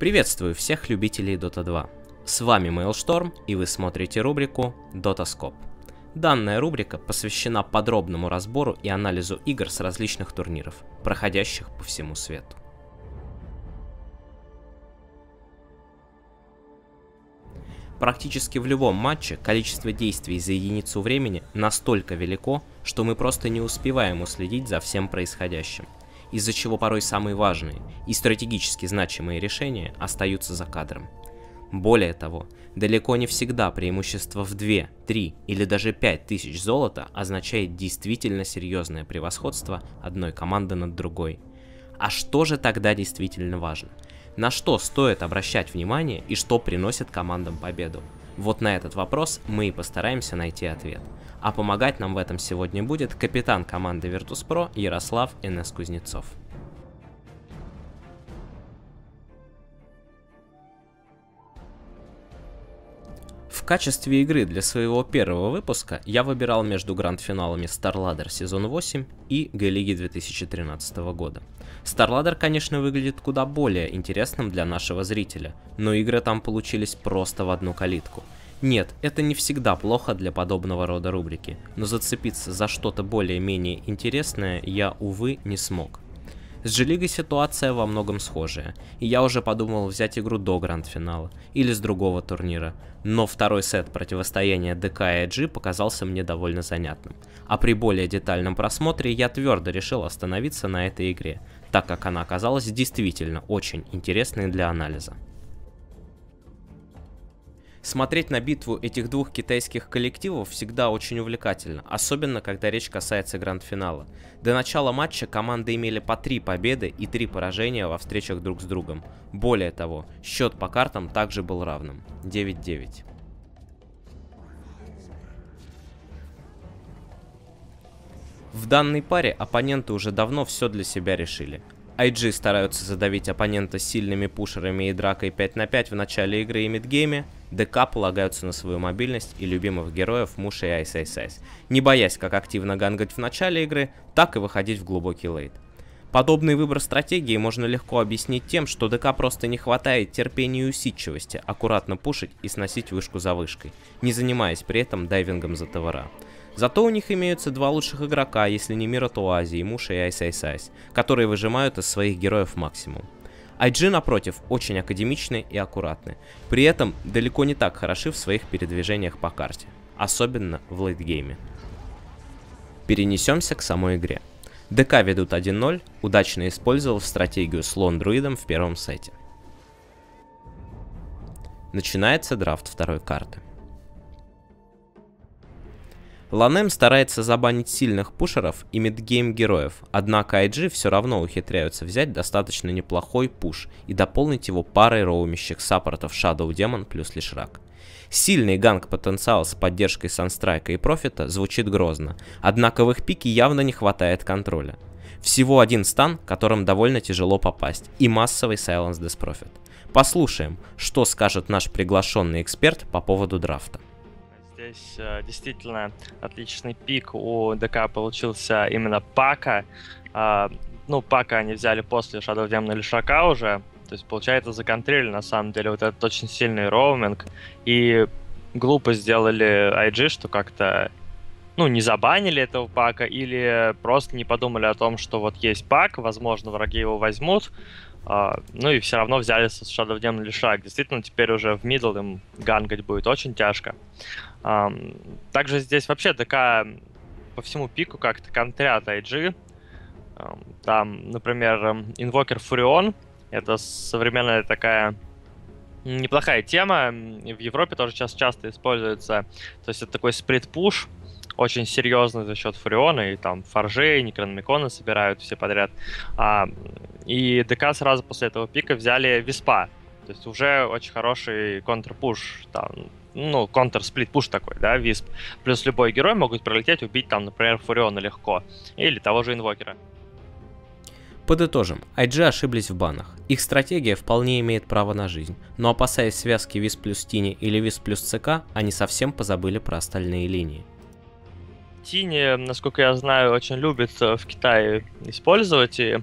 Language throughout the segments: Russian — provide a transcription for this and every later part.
Приветствую всех любителей Dota 2. С вами Mailstorm и вы смотрите рубрику Dotascope. Данная рубрика посвящена подробному разбору и анализу игр с различных турниров, проходящих по всему свету. Практически в любом матче количество действий за единицу времени настолько велико, что мы просто не успеваем уследить за всем происходящим – из-за чего порой самые важные и стратегически значимые решения остаются за кадром. Более того, далеко не всегда преимущество в 2, 3 или даже 5 тысяч золота означает действительно серьезное превосходство одной команды над другой. А что же тогда действительно важно? На что стоит обращать внимание и что приносит командам победу? Вот на этот вопрос мы и постараемся найти ответ. А помогать нам в этом сегодня будет капитан команды Virtus.pro Ярослав Н.С. Кузнецов. качестве игры для своего первого выпуска я выбирал между гранд-финалами StarLadder сезон 8 и г 2013 года. StarLadder, конечно, выглядит куда более интересным для нашего зрителя, но игры там получились просто в одну калитку. Нет, это не всегда плохо для подобного рода рубрики, но зацепиться за что-то более-менее интересное я, увы, не смог. С G-лигой ситуация во многом схожая, и я уже подумал взять игру до гранд-финала или с другого турнира, но второй сет противостояния ДК и IG показался мне довольно занятным, а при более детальном просмотре я твердо решил остановиться на этой игре, так как она оказалась действительно очень интересной для анализа. Смотреть на битву этих двух китайских коллективов всегда очень увлекательно, особенно когда речь касается гранд-финала. До начала матча команды имели по три победы и три поражения во встречах друг с другом. Более того, счет по картам также был равным – 9-9. В данной паре оппоненты уже давно все для себя решили. IG стараются задавить оппонента сильными пушерами и дракой 5 на 5 в начале игры и мидгейме – ДК полагаются на свою мобильность и любимых героев Муша и Айс Айс Айс, не боясь как активно гангать в начале игры, так и выходить в глубокий лейт. Подобный выбор стратегии можно легко объяснить тем, что ДК просто не хватает терпения и усидчивости аккуратно пушить и сносить вышку за вышкой, не занимаясь при этом дайвингом за товара. Зато у них имеются два лучших игрока, если не мира, то Азии, Муша и Айс Айс Айс, которые выжимают из своих героев максимум. IG, напротив, очень академичны и аккуратны. При этом далеко не так хороши в своих передвижениях по карте, особенно в лейтгейме. Перенесемся к самой игре. ДК ведут 1-0, удачно использовав стратегию слон друидом в первом сете. Начинается драфт второй карты. Ланем старается забанить сильных пушеров и мидгейм героев, однако IG все равно ухитряются взять достаточно неплохой пуш и дополнить его парой роумящих саппортов Shadow Demon плюс Лишрак. Сильный ганг потенциал с поддержкой Санстрайка и Профита звучит грозно, однако в их пике явно не хватает контроля. Всего один стан, которым довольно тяжело попасть, и массовый Silence Death Profit. Послушаем, что скажет наш приглашенный эксперт по поводу драфта здесь э, действительно отличный пик у ДК получился именно Пака. А, ну, Пака они взяли после Shadow Demon или Шака уже. То есть, получается, законтрили, на самом деле, вот этот очень сильный роуминг. И глупо сделали IG, что как-то ну, не забанили этого пака, или просто не подумали о том, что вот есть пак, возможно, враги его возьмут, Uh, ну и все равно взяли с Shadow Demon Лишак. Действительно, теперь уже в мидл им гангать будет очень тяжко. Также здесь вообще такая по всему пику как-то контрят IG. Там, например, Инвокер Фурион. Это современная такая неплохая тема. В Европе тоже сейчас часто используется. То есть это такой сплит-пуш, очень серьезный за счет Фуриона, и там Форжи, и Некрономикона собирают все подряд. А, и ДК сразу после этого пика взяли Виспа. То есть уже очень хороший контрпуш, там, ну, контр-сплит-пуш такой, да, висп. Плюс любой герой могут пролететь, убить там, например, Фуриона легко. Или того же инвокера. Подытожим, IG ошиблись в банах. Их стратегия вполне имеет право на жизнь, но опасаясь связки вис плюс Тини или вис плюс ЦК, они совсем позабыли про остальные линии. Тини, насколько я знаю, очень любит э, в Китае использовать, и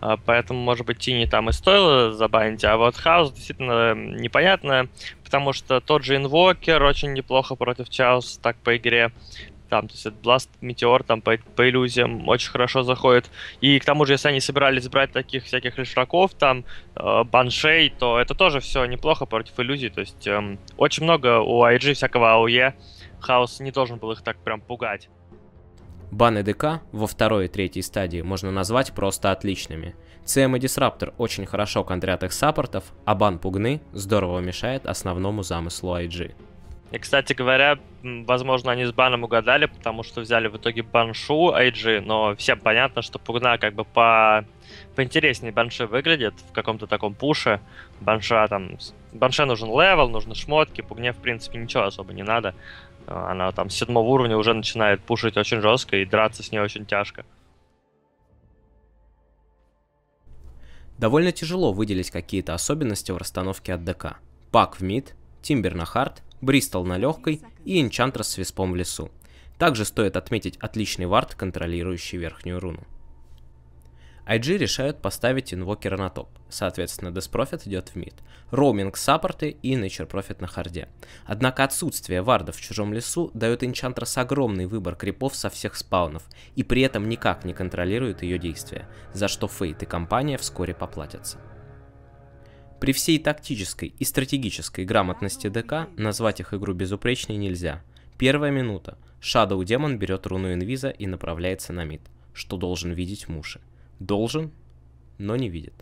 а, поэтому, может быть, Тини там и стоило забанить, а вот Хаус действительно непонятно, потому что тот же Инвокер очень неплохо против Чаус так по игре там, то есть этот Blast Метеор там по, по иллюзиям очень хорошо заходит. И к тому же, если они собирались брать таких всяких лишраков, там, э, баншей, то это тоже все неплохо против иллюзий. То есть э, очень много у IG всякого АУЕ, Хаос не должен был их так прям пугать. Баны ДК во второй и третьей стадии можно назвать просто отличными. CM и Disruptor очень хорошо контрят их саппортов, а бан Пугны здорово мешает основному замыслу IG. И, кстати говоря, возможно, они с баном угадали, потому что взяли в итоге баншу IG, но всем понятно, что Пугна как бы по... поинтереснее банши выглядит в каком-то таком пуше. Банша там... Банше нужен левел, нужны шмотки, Пугне, в принципе, ничего особо не надо. А, она там с седьмого уровня уже начинает пушить очень жестко и драться с ней очень тяжко. Довольно тяжело выделить какие-то особенности в расстановке от ДК. Пак в мид, Тимбер на хард, Бристол на легкой и Энчантрас с виспом в лесу. Также стоит отметить отличный вард, контролирующий верхнюю руну. IG решают поставить инвокера на топ, соответственно, деспрофит идет в мид, роуминг саппорты и Nature Profit на харде. Однако отсутствие вардов в чужом лесу дает Enchantress огромный выбор крипов со всех спаунов, и при этом никак не контролирует ее действия, за что Фейт и компания вскоре поплатятся. При всей тактической и стратегической грамотности ДК назвать их игру безупречной нельзя. Первая минута. Шадоу Демон берет руну инвиза и направляется на мид, что должен видеть Муши. Должен, но не видит.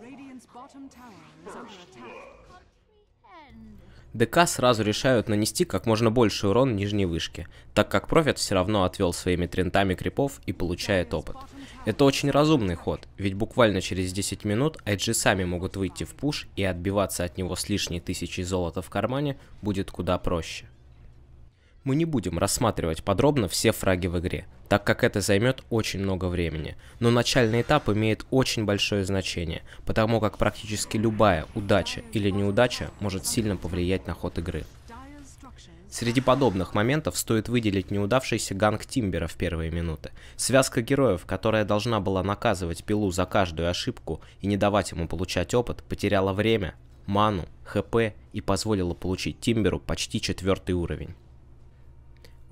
Radiant's bottom tower is under attack. ДК сразу решают нанести как можно больше урон нижней вышке, так как Профит все равно отвел своими трентами крипов и получает опыт. Это очень разумный ход, ведь буквально через 10 минут IG сами могут выйти в пуш и отбиваться от него с лишней тысячей золота в кармане будет куда проще. Мы не будем рассматривать подробно все фраги в игре, так как это займет очень много времени, но начальный этап имеет очень большое значение, потому как практически любая удача или неудача может сильно повлиять на ход игры. Среди подобных моментов стоит выделить неудавшийся ганг Тимбера в первые минуты. Связка героев, которая должна была наказывать пилу за каждую ошибку и не давать ему получать опыт, потеряла время, ману, хп и позволила получить Тимберу почти четвертый уровень.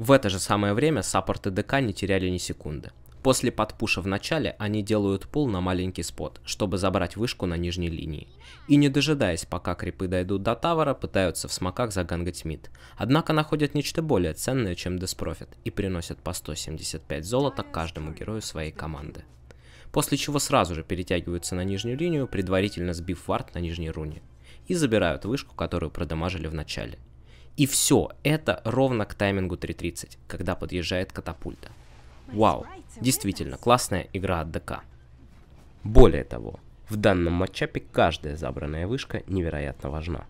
В это же самое время саппорты ДК не теряли ни секунды. После подпуша в начале они делают пул на маленький спот, чтобы забрать вышку на нижней линии. И не дожидаясь, пока крипы дойдут до тавара, пытаются в смоках загангать мид. Однако находят нечто более ценное, чем Деспрофит, и приносят по 175 золота каждому герою своей команды. После чего сразу же перетягиваются на нижнюю линию, предварительно сбив вард на нижней руне. И забирают вышку, которую продамажили в начале – и все, это ровно к таймингу 3.30, когда подъезжает катапульта. Вау, действительно классная игра от ДК. Более того, в данном матчапе каждая забранная вышка невероятно важна.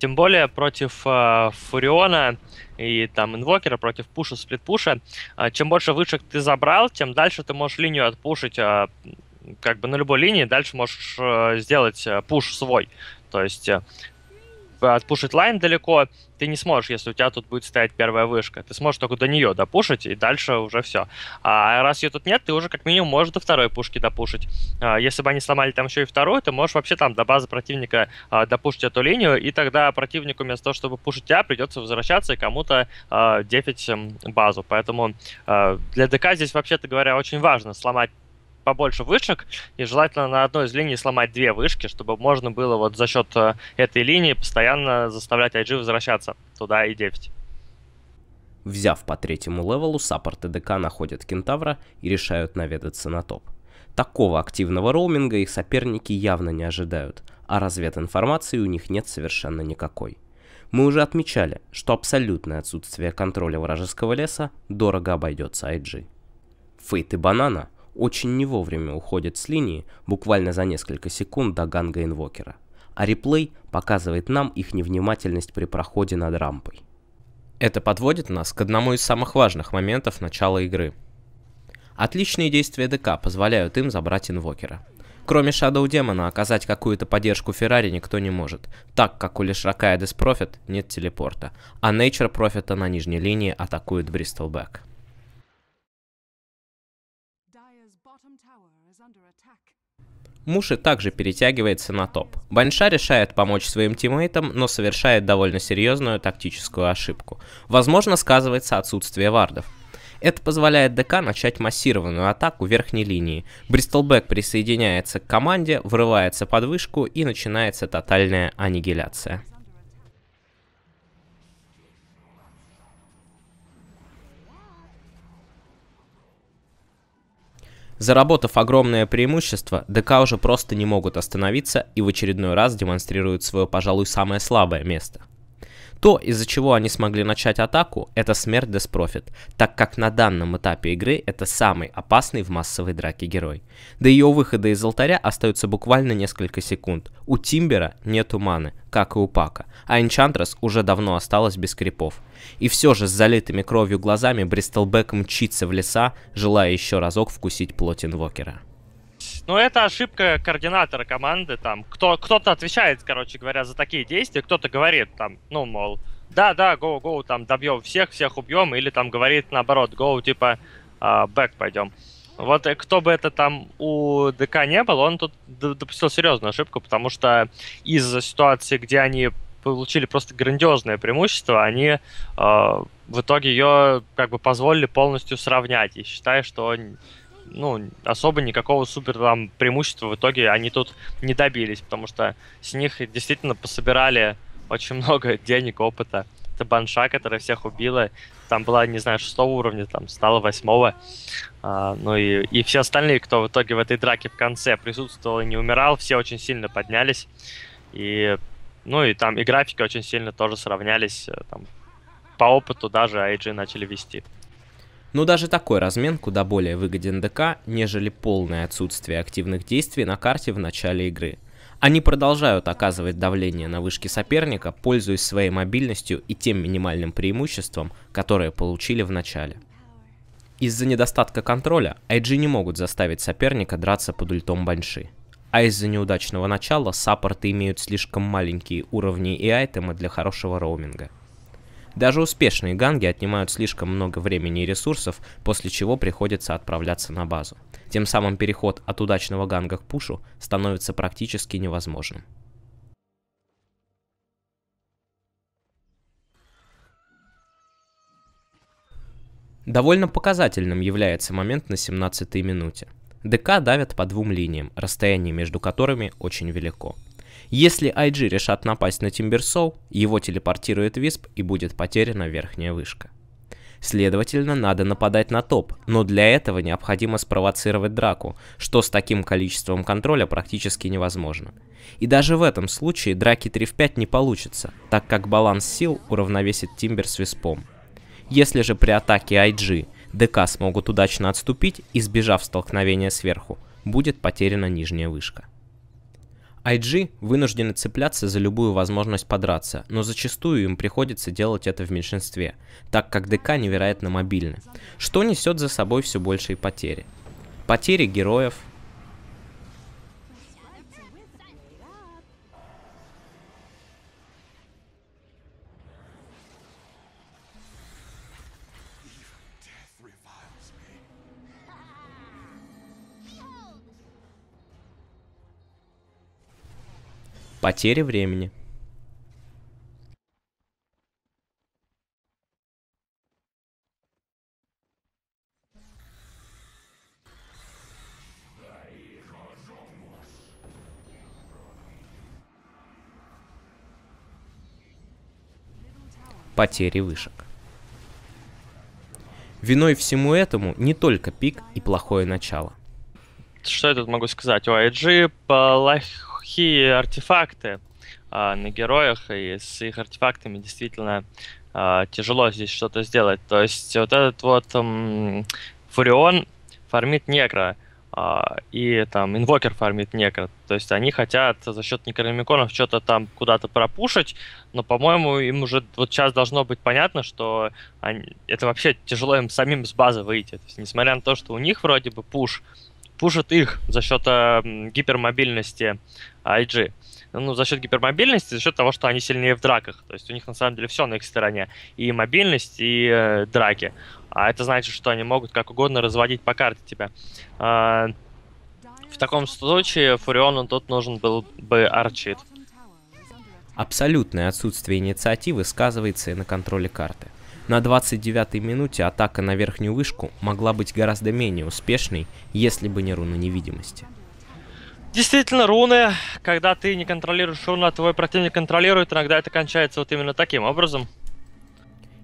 Тем более против э, Фуриона и там Инвокера, против пуша, сплитпуша. Э, чем больше вышек ты забрал, тем дальше ты можешь линию отпушить, э, как бы на любой линии, дальше можешь э, сделать э, пуш свой. То есть э, Э, отпушить лайн далеко ты не сможешь, если у тебя тут будет стоять первая вышка. Ты сможешь только до нее допушить, и дальше уже все. А раз ее тут нет, ты уже как минимум можешь до второй пушки допушить. А, если бы они сломали там еще и вторую, ты можешь вообще там до базы противника а, допушить эту линию, и тогда противнику вместо того, чтобы пушить тебя, придется возвращаться и кому-то а, дефить эм, базу. Поэтому э, для ДК здесь, вообще-то говоря, очень важно сломать побольше вышек, и желательно на одной из линий сломать две вышки, чтобы можно было вот за счет э, этой линии постоянно заставлять IG возвращаться туда и 9. Взяв по третьему левелу, саппорт и ДК находят кентавра и решают наведаться на топ. Такого активного роуминга их соперники явно не ожидают, а развединформации у них нет совершенно никакой. Мы уже отмечали, что абсолютное отсутствие контроля вражеского леса дорого обойдется IG. Фейт и Банана очень не вовремя уходит с линии, буквально за несколько секунд до ганга инвокера, а реплей показывает нам их невнимательность при проходе над рампой. Это подводит нас к одному из самых важных моментов начала игры. Отличные действия ДК позволяют им забрать инвокера. Кроме Shadow Демона, оказать какую-то поддержку Феррари никто не может, так как у Лешрака и Деспрофит нет телепорта, а Nature Профита на нижней линии атакует Бристлбэк. Муши также перетягивается на топ. Банша решает помочь своим тиммейтам, но совершает довольно серьезную тактическую ошибку. Возможно, сказывается отсутствие вардов. Это позволяет ДК начать массированную атаку верхней линии. Бристлбэк присоединяется к команде, врывается под вышку и начинается тотальная аннигиляция. Заработав огромное преимущество, ДК уже просто не могут остановиться и в очередной раз демонстрируют свое, пожалуй, самое слабое место – то, из-за чего они смогли начать атаку, это смерть Деспрофит, так как на данном этапе игры это самый опасный в массовой драке герой. До ее выхода из алтаря остается буквально несколько секунд. У Тимбера нет маны, как и у Пака, а Энчантрес уже давно осталась без крипов. И все же с залитыми кровью глазами Бристлбек мчится в леса, желая еще разок вкусить плоть инвокера. Ну, это ошибка координатора команды, там, кто, кто-то отвечает, короче говоря, за такие действия, кто-то говорит, там, ну, мол, да-да, гоу-гоу, там, добьем всех, всех убьем, или там говорит, наоборот, гоу, типа, «А, бэк пойдем. Вот э, кто бы это там у ДК не был, он тут допустил серьезную ошибку, потому что из-за ситуации, где они получили просто грандиозное преимущество, они э, в итоге ее как бы позволили полностью сравнять. И считаю, что ну, особо никакого супер там преимущества в итоге они тут не добились, потому что с них действительно пособирали очень много денег, опыта. Это банша, которая всех убила. Там была, не знаю, шестого уровня, там стала восьмого. А, ну и, и все остальные, кто в итоге в этой драке в конце присутствовал и не умирал, все очень сильно поднялись. И, ну и там и графики очень сильно тоже сравнялись. Э, там, по опыту даже IG начали вести. Но даже такой размен куда более выгоден ДК, нежели полное отсутствие активных действий на карте в начале игры. Они продолжают оказывать давление на вышки соперника, пользуясь своей мобильностью и тем минимальным преимуществом, которое получили в начале. Из-за недостатка контроля IG не могут заставить соперника драться под ультом Банши. А из-за неудачного начала саппорты имеют слишком маленькие уровни и айтемы для хорошего роуминга. Даже успешные ганги отнимают слишком много времени и ресурсов, после чего приходится отправляться на базу. Тем самым переход от удачного ганга к пушу становится практически невозможным. Довольно показательным является момент на 17-й минуте. ДК давят по двум линиям, расстояние между которыми очень велико. Если IG решат напасть на Тимберсоу, его телепортирует Висп и будет потеряна верхняя вышка. Следовательно, надо нападать на топ, но для этого необходимо спровоцировать драку, что с таким количеством контроля практически невозможно. И даже в этом случае драки 3 в 5 не получится, так как баланс сил уравновесит Тимбер с Виспом. Если же при атаке IG ДК смогут удачно отступить, избежав столкновения сверху, будет потеряна нижняя вышка. IG вынуждены цепляться за любую возможность подраться, но зачастую им приходится делать это в меньшинстве, так как ДК невероятно мобильны, что несет за собой все большие потери. Потери героев, Потеря времени. потери вышек. Виной всему этому не только пик и плохое начало. Что я тут могу сказать? У IG плохое сухие артефакты э, на героях, и с их артефактами действительно э, тяжело здесь что-то сделать. То есть вот этот вот э, Фурион фармит некро э, а, и там Инвокер фармит некро То есть они хотят за счет некрономиконов что-то там куда-то пропушить, но, по-моему, им уже вот сейчас должно быть понятно, что они, это вообще тяжело им самим с базы выйти. То есть, несмотря на то, что у них вроде бы пуш, пушит их за счет э, гипермобильности IG. Э, ну, за счет гипермобильности, за счет того, что они сильнее в драках. То есть у них на самом деле все на их стороне. И мобильность, и э, драки. А это значит, что они могут как угодно разводить по карте тебя. Э, в таком случае Фуриону тут нужен был бы арчит. Абсолютное отсутствие инициативы сказывается и на контроле карты. На 29-й минуте атака на верхнюю вышку могла быть гораздо менее успешной, если бы не руна невидимости. Действительно, руны, когда ты не контролируешь руну, а твой противник контролирует, иногда это кончается вот именно таким образом.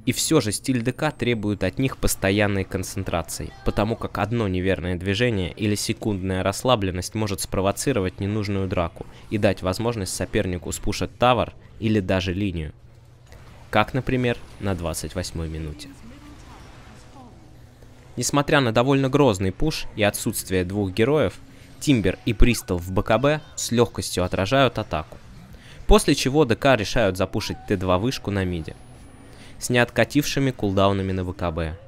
И все же стиль ДК требует от них постоянной концентрации, потому как одно неверное движение или секундная расслабленность может спровоцировать ненужную драку и дать возможность сопернику спушать тавер или даже линию. Как, например, на 28-й минуте. Несмотря на довольно грозный пуш и отсутствие двух героев, Тимбер и Бристол в БКБ с легкостью отражают атаку. После чего ДК решают запушить Т2 вышку на миде. С неоткатившими кулдаунами на ВКБ.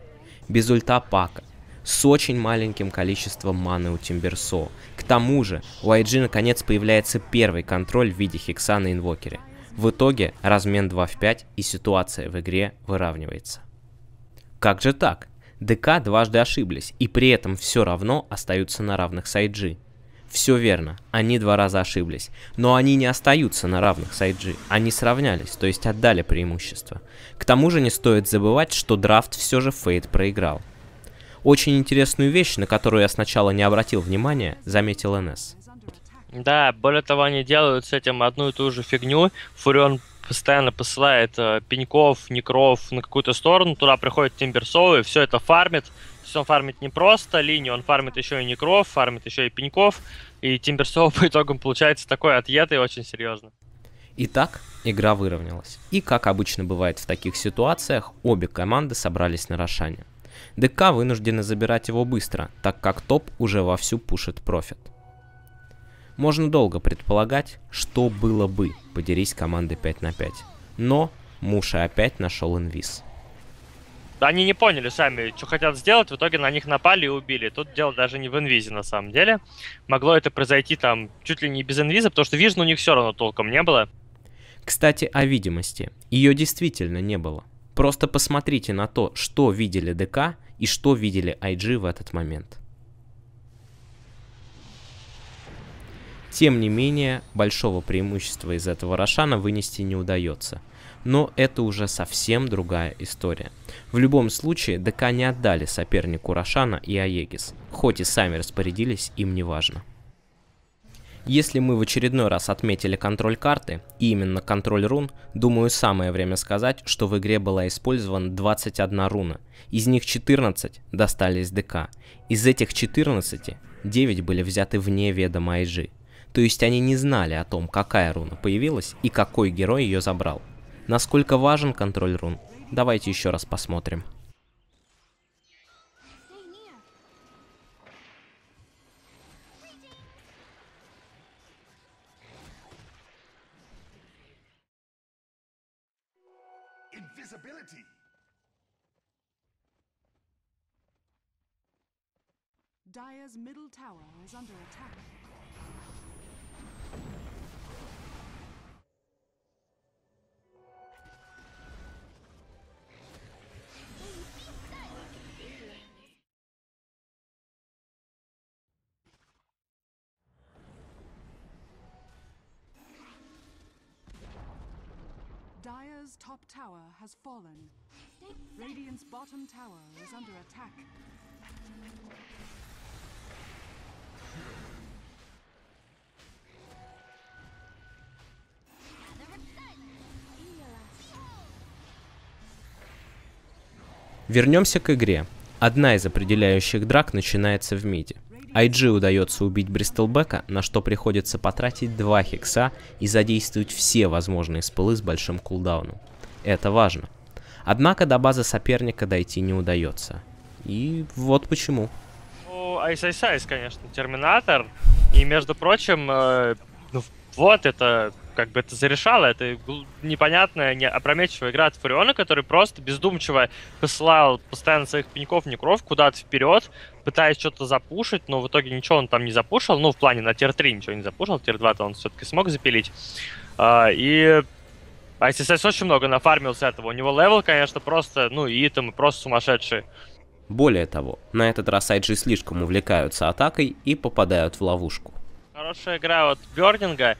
Без ульта пака. С очень маленьким количеством маны у Тимберсо. К тому же, у IG наконец появляется первый контроль в виде Хексана на инвокере – в итоге размен 2 в 5 и ситуация в игре выравнивается. Как же так? ДК дважды ошиблись и при этом все равно остаются на равных с IG. Все верно, они два раза ошиблись, но они не остаются на равных с IG, они сравнялись, то есть отдали преимущество. К тому же не стоит забывать, что драфт все же Фейт проиграл. Очень интересную вещь, на которую я сначала не обратил внимания, заметил НС. Да, более того, они делают с этим одну и ту же фигню. Фурион постоянно посылает э, пеньков, некров на какую-то сторону, туда приходит Тимберсоу и все это фармит. То есть он фармит не просто линию, он фармит еще и некров, фармит еще и пеньков. И Тимберсоу по итогам получается такой отъед очень серьезно. Итак, игра выровнялась. И как обычно бывает в таких ситуациях, обе команды собрались на рошане. ДК вынуждены забирать его быстро, так как топ уже вовсю пушит профит. Можно долго предполагать, что было бы, поделись команды 5 на 5. Но Муша опять нашел инвиз. Они не поняли сами, что хотят сделать, в итоге на них напали и убили. Тут дело даже не в инвизе, на самом деле. Могло это произойти там чуть ли не без инвиза, потому что вижен у них все равно толком не было. Кстати, о видимости. Ее действительно не было. Просто посмотрите на то, что видели ДК и что видели IG в этот момент. Тем не менее, большого преимущества из этого Рошана вынести не удается. Но это уже совсем другая история. В любом случае, ДК не отдали сопернику Рошана и Аегис, хоть и сами распорядились, им не важно. Если мы в очередной раз отметили контроль карты, и именно контроль рун, думаю самое время сказать, что в игре была использована 21 руна, из них 14 достались ДК. Из этих 14, 9 были взяты вне ведома Айжи, то есть они не знали о том, какая руна появилась и какой герой ее забрал. Насколько важен контроль рун, давайте еще раз посмотрим. Dyer's middle tower is under attack. Dyer's top tower has fallen. Radiant's bottom tower is under attack. Вернемся к игре. Одна из определяющих драк начинается в миде. IG удается убить Бристлбека, на что приходится потратить 2 хекса и задействовать все возможные спылы с большим кулдауном. Это важно. Однако до базы соперника дойти не удается. И вот почему. Ну, Айс Айс конечно, Терминатор. И, между прочим, э, ну, вот это как бы это зарешало. Это непонятная, не опрометчивая игра от Фуриона, который просто бездумчиво посылал постоянно своих пеньков некров куда-то вперед, пытаясь что-то запушить, но в итоге ничего он там не запушил. Ну, в плане на тир-3 ничего не запушил, тир-2-то он все-таки смог запилить. А, и ICSS а очень много нафармил с этого. У него левел, конечно, просто, ну, и там просто сумасшедший. Более того, на этот раз IG слишком увлекаются атакой и попадают в ловушку. Хорошая игра от Бернинга.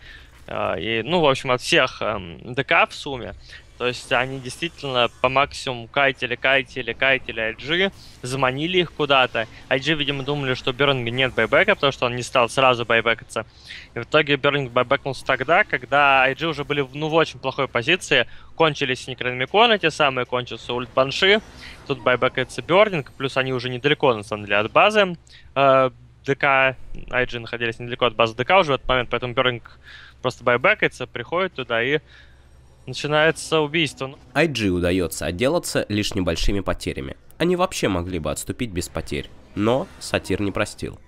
А, и, ну, в общем, от всех эм, ДК в сумме. То есть они действительно по максимуму кайтили, кайтили, кайтили IG, заманили их куда-то. IG, видимо, думали, что Бернинга нет байбека, потому что он не стал сразу байбекаться. И в итоге Бернинг байбекнулся тогда, когда IG уже были ну, в очень плохой позиции. Кончились Некрономиконы, те самые, кончился Ульт Банши. Тут байбекается Бернинг, плюс они уже недалеко, на самом деле, от базы. Э, ДК, IG находились недалеко от базы ДК уже в этот момент, поэтому Бернинг просто байбекается, приходит туда и начинается убийство. IG удается отделаться лишь небольшими потерями. Они вообще могли бы отступить без потерь, но сатир не простил.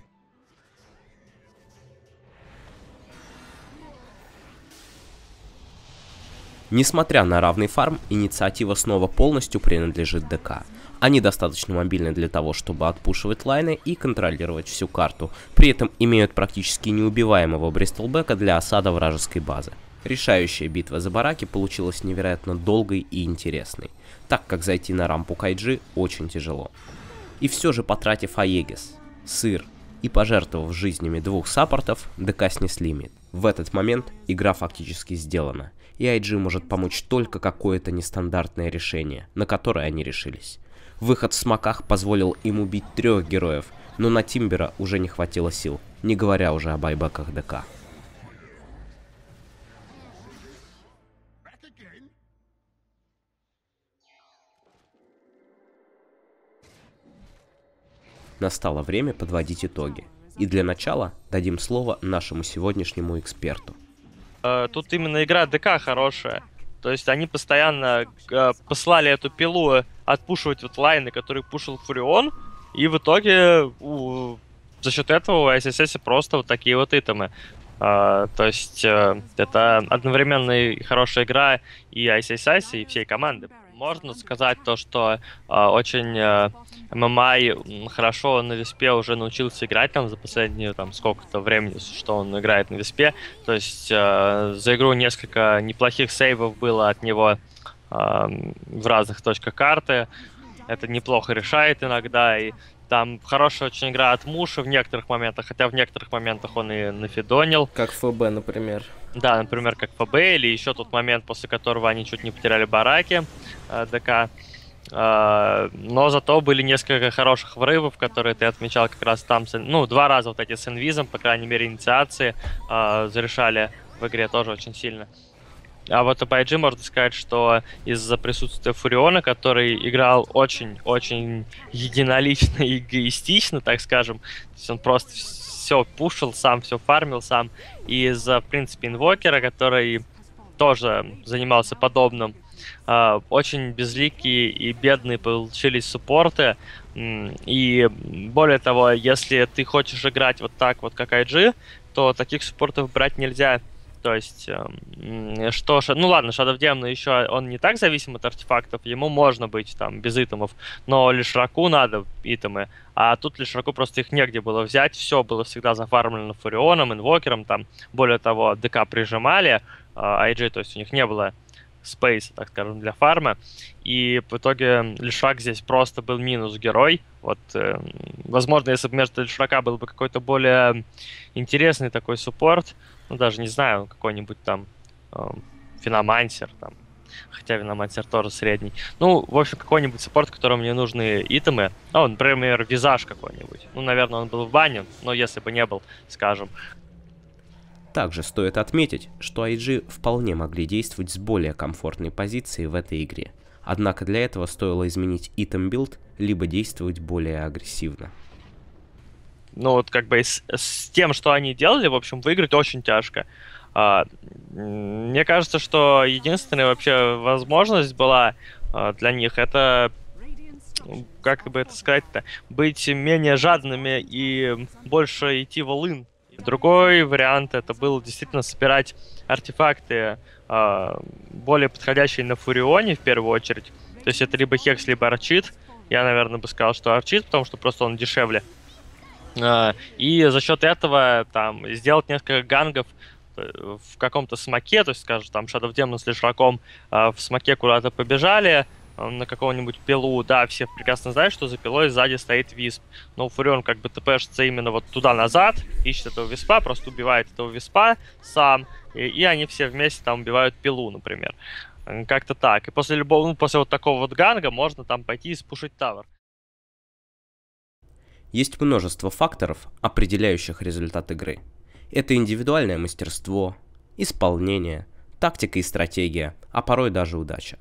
Несмотря на равный фарм, инициатива снова полностью принадлежит ДК. Они достаточно мобильны для того, чтобы отпушивать лайны и контролировать всю карту, при этом имеют практически неубиваемого Бристлбека для осада вражеской базы. Решающая битва за бараки получилась невероятно долгой и интересной, так как зайти на рампу Кайджи очень тяжело. И все же потратив Аегис, сыр и пожертвовав жизнями двух саппортов, ДК снесли мид. В этот момент игра фактически сделана, и IG может помочь только какое-то нестандартное решение, на которое они решились. Выход с маках позволил им убить трех героев, но на Тимбера уже не хватило сил, не говоря уже о байбаках ДК. Настало время подводить итоги. И для начала дадим слово нашему сегодняшнему эксперту. Э, тут именно игра ДК хорошая. То есть они постоянно э, послали эту пилу отпушивать вот лайны, которые пушил Фурион, и в итоге у, за счет этого у SSS просто вот такие вот итемы. А, то есть а, это одновременно и хорошая игра и ICSS, и всей команды. Можно сказать то, что а, очень а, э, MMI хорошо на виспе уже научился играть там за последние там сколько-то времени, что он играет на виспе. То есть а, за игру несколько неплохих сейвов было от него в разных точках карты. Это неплохо решает иногда, и там хорошая очень игра от Муши в некоторых моментах, хотя в некоторых моментах он и нафидонил. Как ФБ, например. Да, например, как ФБ, или еще тот момент, после которого они чуть не потеряли бараки э, ДК. Э, но зато были несколько хороших врывов, которые ты отмечал как раз там. Ну, два раза вот эти с инвизом, по крайней мере, инициации э, зарешали в игре тоже очень сильно. А вот об IG можно сказать, что из-за присутствия Фуриона, который играл очень-очень единолично и эгоистично, так скажем, то есть он просто все пушил сам, все фармил сам, и из-за, в принципе, инвокера, который тоже занимался подобным, а, очень безликие и бедные получились суппорты. И более того, если ты хочешь играть вот так вот, как IG, то таких суппортов брать нельзя то есть, э, что... Ну ладно, Shadow Demon еще, он не так зависим от артефактов, ему можно быть там без итемов, но лишь раку надо итемы, а тут лишь раку просто их негде было взять, все было всегда зафармлено Фурионом, Инвокером, там, более того, ДК прижимали, э, а, IG, то есть у них не было спейса, так скажем, для фарма. И в итоге Лишак здесь просто был минус герой. Вот, э, возможно, если бы вместо Лишака был бы какой-то более интересный такой суппорт, ну, даже не знаю, какой-нибудь там э, эм, Финомансер, там, хотя финомансер тоже средний. Ну, в общем, какой-нибудь саппорт, которому мне нужны итемы. Ну, например, визаж какой-нибудь. Ну, наверное, он был в бане, но если бы не был, скажем. Также стоит отметить, что IG вполне могли действовать с более комфортной позицией в этой игре. Однако для этого стоило изменить итем билд, либо действовать более агрессивно ну вот как бы с, с тем, что они делали, в общем, выиграть очень тяжко. А, мне кажется, что единственная вообще возможность была а, для них это как бы это сказать-то, быть менее жадными и больше идти в all Другой вариант это было действительно собирать артефакты, э, более подходящие на Фурионе в первую очередь. То есть это либо Хекс, либо Арчит. Я, наверное, бы сказал, что Арчит, потому что просто он дешевле. Э, а, и за счет этого там сделать несколько гангов э, в каком-то смоке, то есть, скажем, там Shadow Demon с Лишраком а, в смоке куда-то побежали, э, на какого-нибудь пилу, да, все прекрасно знают, что за пилой сзади стоит висп. Но Фурион как бы тпшится именно вот туда-назад, ищет этого виспа, просто убивает этого виспа сам, и, и они все вместе там убивают пилу, например. Как-то так. И после любого, ну, после вот такого вот ганга можно там пойти и спушить тавер. Есть множество факторов, определяющих результат игры. Это индивидуальное мастерство, исполнение, тактика и стратегия, а порой даже удача.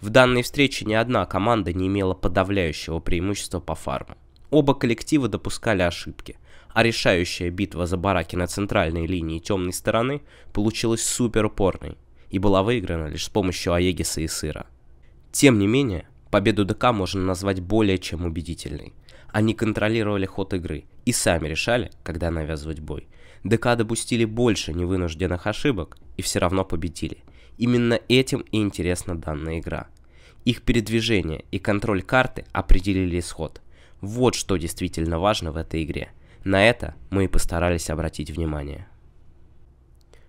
В данной встрече ни одна команда не имела подавляющего преимущества по фарму. Оба коллектива допускали ошибки, а решающая битва за бараки на центральной линии темной стороны получилась супер упорной и была выиграна лишь с помощью Аегиса и Сыра. Тем не менее, победу ДК можно назвать более чем убедительной. Они контролировали ход игры и сами решали, когда навязывать бой. ДК допустили больше невынужденных ошибок и все равно победили. Именно этим и интересна данная игра. Их передвижение и контроль карты определили исход. Вот что действительно важно в этой игре. На это мы и постарались обратить внимание.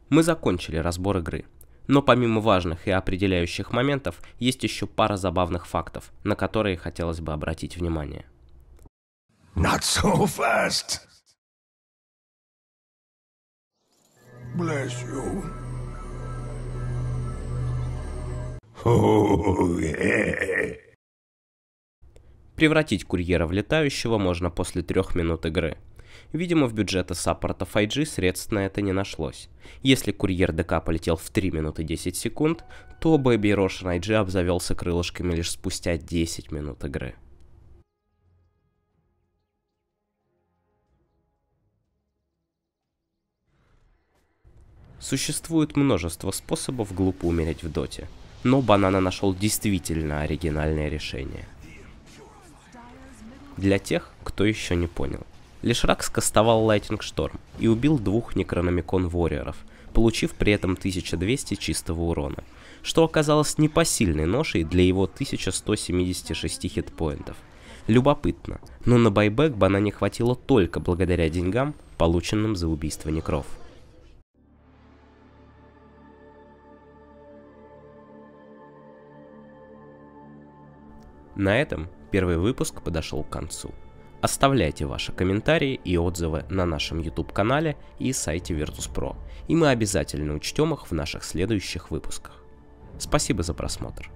Мы закончили разбор игры. Но помимо важных и определяющих моментов, есть еще пара забавных фактов, на которые хотелось бы обратить внимание. Not so fast. Bless you. Oh, yeah. Превратить курьера в летающего можно после трех минут игры. Видимо, в бюджета саппортов IG средств на это не нашлось. Если курьер ДК полетел в 3 минуты 10 секунд, то Baby Roshan IG обзавелся крылышками лишь спустя 10 минут игры. Существует множество способов глупо умереть в доте, но Банана нашел действительно оригинальное решение. Для тех, кто еще не понял. Лишрак скастовал Лайтинг Шторм и убил двух Некрономикон Ворьеров, получив при этом 1200 чистого урона, что оказалось непосильной ношей для его 1176 хитпоинтов. Любопытно, но на байбек бана не хватило только благодаря деньгам, полученным за убийство некров. На этом первый выпуск подошел к концу. Оставляйте ваши комментарии и отзывы на нашем YouTube-канале и сайте Virtus.pro, и мы обязательно учтем их в наших следующих выпусках. Спасибо за просмотр.